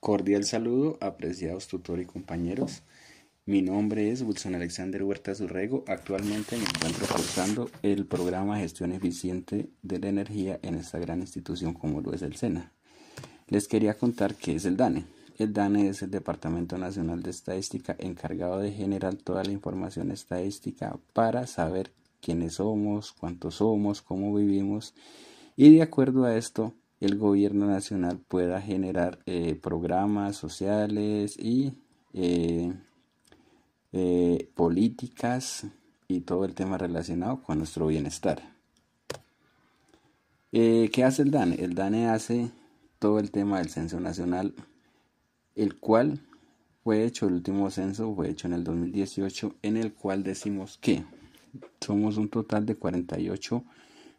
Cordial saludo, apreciados tutores y compañeros. Mi nombre es Wilson Alexander Huerta Zurrego. Actualmente me encuentro cursando el programa Gestión Eficiente de la Energía en esta gran institución como lo es el SENA. Les quería contar qué es el DANE. El DANE es el Departamento Nacional de Estadística encargado de generar toda la información estadística para saber quiénes somos, cuántos somos, cómo vivimos y de acuerdo a esto el gobierno nacional pueda generar eh, programas sociales y eh, eh, políticas y todo el tema relacionado con nuestro bienestar. ¿Qué hace el DANE? El DANE hace todo el tema del censo nacional, el cual fue hecho, el último censo fue hecho en el 2018, en el cual decimos que somos un total de 48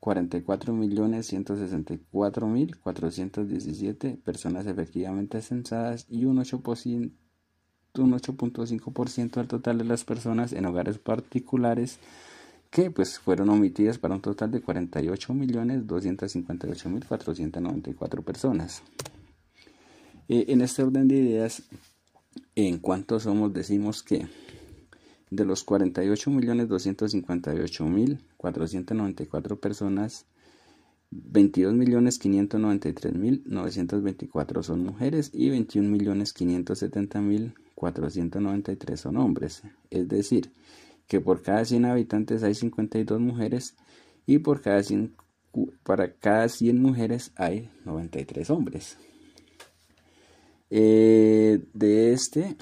44.164.417 personas efectivamente censadas y un 8.5% del total de las personas en hogares particulares que pues fueron omitidas para un total de 48.258.494 personas. Eh, en este orden de ideas, en cuanto somos decimos que de los 48.258.494 personas, 22.593.924 son mujeres y 21.570.493 son hombres. Es decir, que por cada 100 habitantes hay 52 mujeres y por cada 100, para cada 100 mujeres hay 93 hombres. Eh, de este,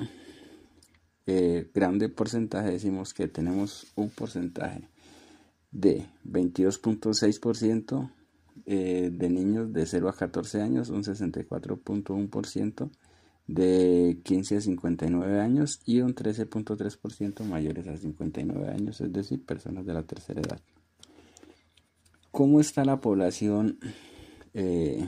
eh, grande porcentaje, decimos que tenemos un porcentaje de 22.6% eh, de niños de 0 a 14 años, un 64.1% de 15 a 59 años y un 13.3% mayores a 59 años, es decir, personas de la tercera edad. ¿Cómo está la población eh,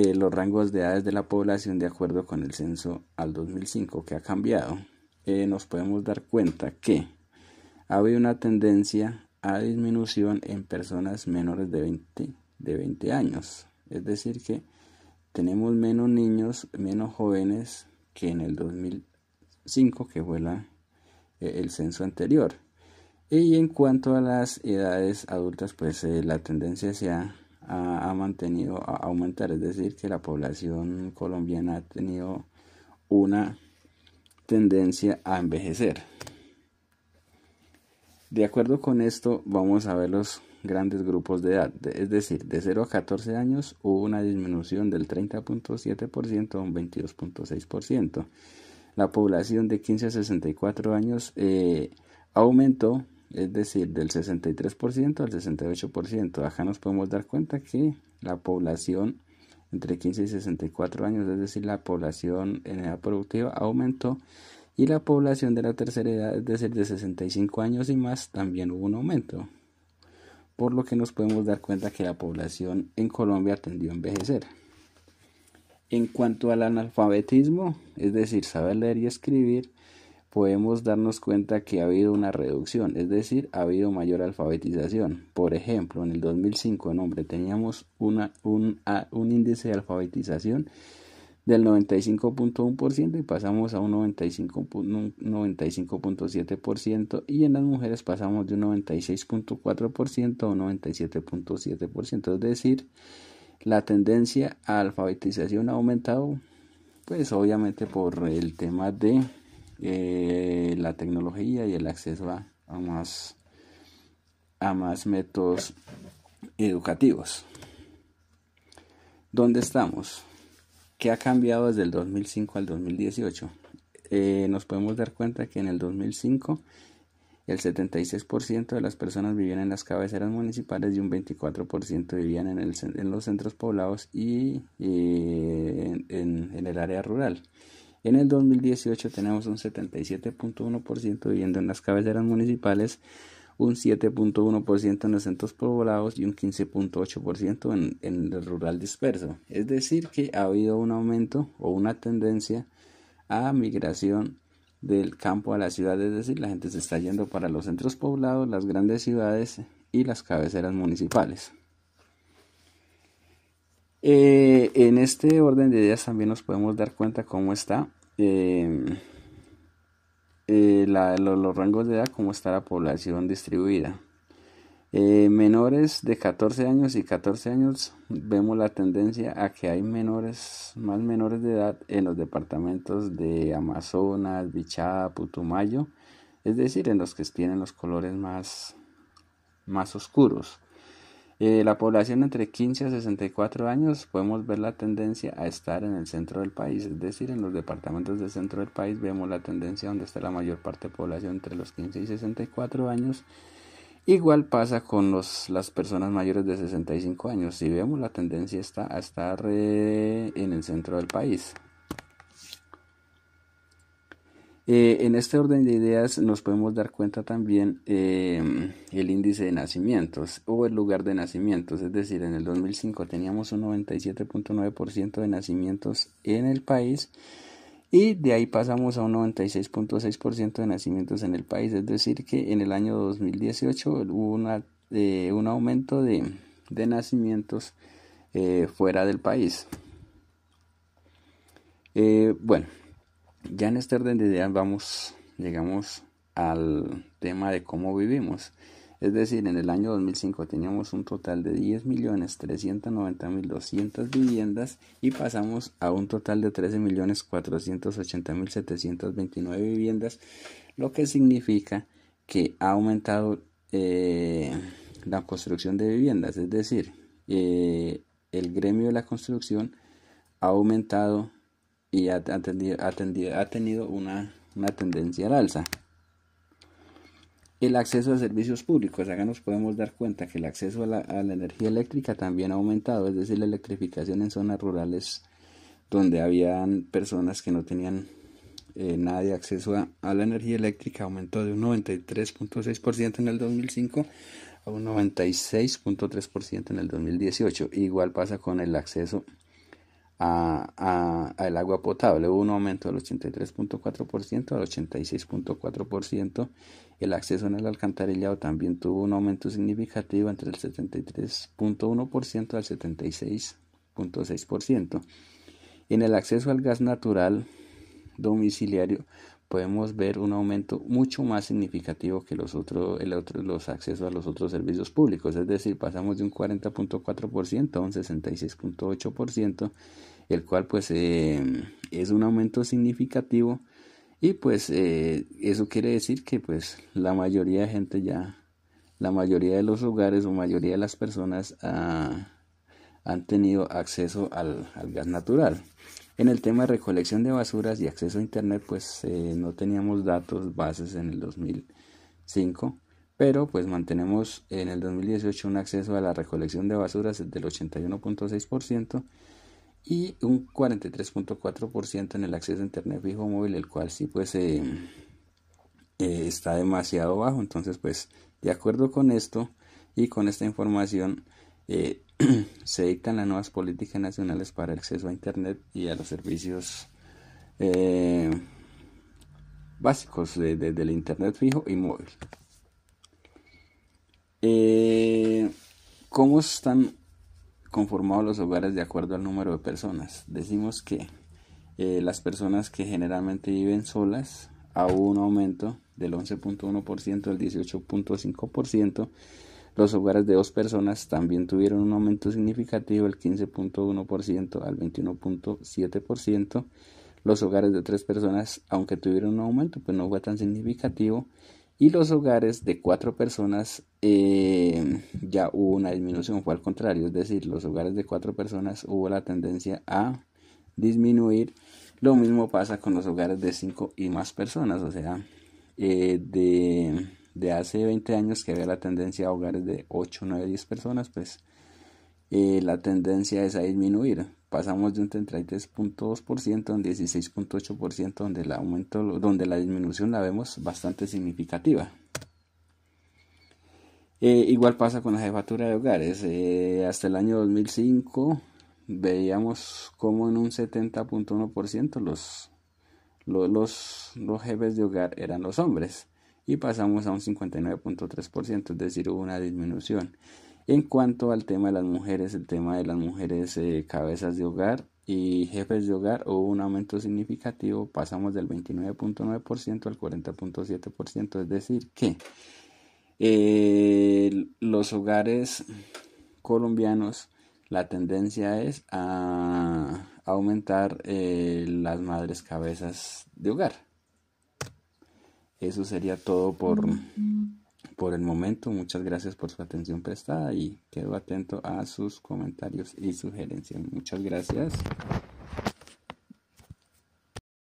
eh, los rangos de edades de la población de acuerdo con el censo al 2005 que ha cambiado, eh, nos podemos dar cuenta que ha habido una tendencia a disminución en personas menores de 20, de 20 años. Es decir, que tenemos menos niños, menos jóvenes que en el 2005, que fue eh, el censo anterior. Y en cuanto a las edades adultas, pues la tendencia se ha ha, mantenido a aumentar, es decir, que la población colombiana ha tenido una tendencia a envejecer. De acuerdo con esto, vamos a ver los grandes grupos de edad, es decir, de 0 a 14 años hubo una disminución del 30.7% a un 22.6%. La población de 15 a 64 años eh, aumentó es decir, del 63% al 68%. Acá nos podemos dar cuenta que la población entre 15 y 64 años, es decir, la población en edad productiva aumentó y la población de la tercera edad, es decir, de 65 años y más, también hubo un aumento. Por lo que nos podemos dar cuenta que la población en Colombia tendió a envejecer. En cuanto al analfabetismo, es decir, saber leer y escribir, podemos darnos cuenta que ha habido una reducción, es decir, ha habido mayor alfabetización. Por ejemplo, en el 2005 en hombre teníamos un, índice de alfabetización del 95.1% y pasamos a un 95.7% y en las mujeres pasamos de un 96.4% a un 97.7%, es decir, la tendencia a alfabetización ha aumentado, pues obviamente por el tema de eh, la tecnología y el acceso a, más, a más métodos educativos. ¿Dónde estamos? ¿Qué ha cambiado desde el 2005 al 2018? Eh, nos podemos dar cuenta que en el 2005 el 76% de las personas vivían en las cabeceras municipales y un 24% vivían en, en, los centros poblados y, en, el área rural. En el 2018 tenemos un 77.1% viviendo en las cabeceras municipales, un 7.1% en los centros poblados y un 15.8% en, en el rural disperso. Es decir, que ha habido un aumento o una tendencia a migración del campo a la ciudad, es decir, la gente se está yendo para los centros poblados, las grandes ciudades y las cabeceras municipales. Eh, en este orden de días también nos podemos dar cuenta cómo está em, eh, los rangos de edad, cómo está la población distribuida. Eh, menores de 14 años y 14 años vemos la tendencia a que hay menores, más menores de edad en los departamentos de Amazonas, Bichada, Putumayo, es decir, en los que tienen los colores más, más oscuros. Eh, la población entre 15 a 64 años podemos ver la tendencia a estar en el centro del país, es decir, en los departamentos del centro del país vemos la tendencia donde está la mayor parte de población entre los 15 y 64 años. Igual pasa con las personas mayores de 65 años. Si vemos la tendencia está a estar eh, en el centro del país. Eh, en este orden de ideas nos podemos dar cuenta también eh, el índice de nacimientos o el lugar de nacimientos, es decir, en el 2005 teníamos un 97.9% de nacimientos en el país y de ahí pasamos a un 96.6% de nacimientos en el país, es decir, que en el año 2018 hubo eh, un aumento de nacimientos fuera del país. bueno. Ya en este orden de ideas vamos, llegamos al tema de cómo vivimos. Es decir, en el año 2005 teníamos un total de 10.390.200 viviendas y pasamos a un total de 13.480.729 viviendas, lo que significa que ha aumentado eh, la construcción de viviendas. Es decir, eh, el gremio de la construcción ha aumentado y ha, tenido una, tendencia al alza. El acceso a servicios públicos. Acá nos podemos dar cuenta que el acceso a la, energía eléctrica también ha aumentado, es decir, la electrificación en zonas rurales donde había personas que no tenían eh, nada de acceso a, la energía eléctrica aumentó de un 93.6% en el 2005 a un 96.3% en el 2018. Igual pasa con el acceso a, a, agua potable. Hubo un aumento del 83.4% al 86.4%. El acceso en el alcantarillado también tuvo un aumento significativo entre el 73.1% al 76.6%. En el acceso al gas natural domiciliario podemos ver un aumento mucho más significativo que los, otros, el otro, los accesos a los otros servicios públicos, es decir, pasamos de un 40.4% a un 66.8%, el cual pues eh, es un aumento significativo y pues eh, eso quiere decir que pues la mayoría de gente ya, la mayoría de los hogares o mayoría de las personas ah, han tenido acceso al gas natural. En el tema de recolección de basuras y acceso a Internet, pues eh, no teníamos datos bases en el 2005, pero pues mantenemos en el 2018 un acceso a la recolección de basuras del 81.6% y un 43.4% en el acceso a Internet fijo móvil, el cual sí pues eh, eh, está demasiado bajo. Entonces pues de acuerdo con esto y con esta información, se dictan las nuevas políticas nacionales para el acceso a Internet y a los servicios eh, básicos desde el Internet fijo y móvil. Eh, ¿Cómo están conformados los hogares de acuerdo al número de personas? Decimos que eh, las personas que generalmente viven solas a un aumento del 11.1% al 18.5% los hogares de dos personas también tuvieron un aumento significativo del 15.1% al 21.7%. Los hogares de tres personas, aunque tuvieron un aumento, pues no fue tan significativo. Y los hogares de cuatro personas eh, ya hubo una disminución, fue al contrario, es decir, los hogares de cuatro personas hubo la tendencia a disminuir. Lo mismo pasa con los hogares de cinco y más personas, o sea, eh, de de hace 20 años que había la tendencia a hogares de 8, 9, 10 personas, pues eh, la tendencia es a disminuir. Pasamos de un 33.2% a un 16.8% donde el aumento, donde la disminución la vemos bastante significativa. Eh, igual pasa con la jefatura de hogares. Eh, hasta el año 2005 veíamos como en un 70.1% los, los, los jefes de hogar eran los hombres y pasamos a un 59.3%, es decir, hubo una disminución. En cuanto al tema de las mujeres, el tema de las mujeres eh, cabezas de hogar y jefes de hogar hubo un aumento significativo, pasamos del 29.9% al 40.7%, es decir, que eh, los hogares colombianos la tendencia es a aumentar eh, las madres cabezas de hogar. Eso sería todo por, por el momento. Muchas gracias por su atención prestada y quedo atento a sus comentarios y sugerencias. Muchas gracias.